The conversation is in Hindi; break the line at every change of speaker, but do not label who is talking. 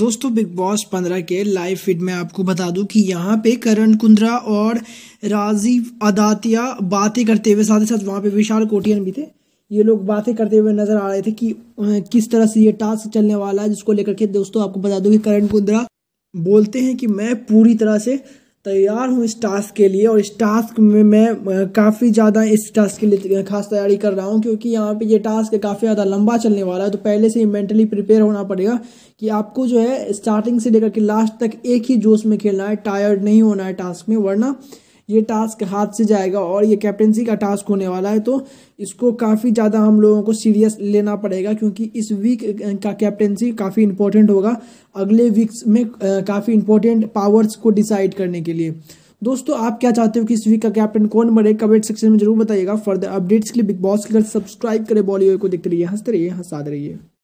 दोस्तों बिग बॉस पंद्रह के लाइव फीड में आपको बता दूं कि यहाँ पे करण कुंद्रा और राजीव अदातिया बातें करते हुए साथ ही साथ वहाँ पे विशाल कोटियन भी थे ये लोग बातें करते हुए नजर आ रहे थे कि किस तरह से ये टास्क चलने वाला है जिसको लेकर के दोस्तों आपको बता दूं कि करण कुंद्रा बोलते हैं कि मैं पूरी तरह से तैयार हूँ इस टास्क के लिए और इस टास्क में मैं काफ़ी ज़्यादा इस टास्क के लिए खास तैयारी कर रहा हूँ क्योंकि यहाँ पे ये टास्क काफ़ी ज़्यादा लंबा चलने वाला है तो पहले से ही मेंटली प्रिपेयर होना पड़ेगा कि आपको जो है स्टार्टिंग से लेकर के लास्ट तक एक ही जोश में खेलना है टायर्ड नहीं होना है टास्क में वरना ये टास्क हाथ से जाएगा और ये कैप्टनसी का टास्क होने वाला है तो इसको काफ़ी ज़्यादा हम लोगों को सीरियस लेना पड़ेगा क्योंकि इस वीक का कैप्टनसी काफ़ी इंपॉर्टेंट होगा अगले वीक्स में काफ़ी इंपॉर्टेंट पावर्स को डिसाइड करने के लिए दोस्तों आप क्या चाहते हो कि इस वीक का कैप्टन कौन बने कमेंट सेक्शन में जरूर बताइएगा फर्दर अपडेट्स के लिए बिग बॉस के सब्सक्राइब करें बॉलीवुड को देखते रहिए हंसते रहिए हंसाते रहिए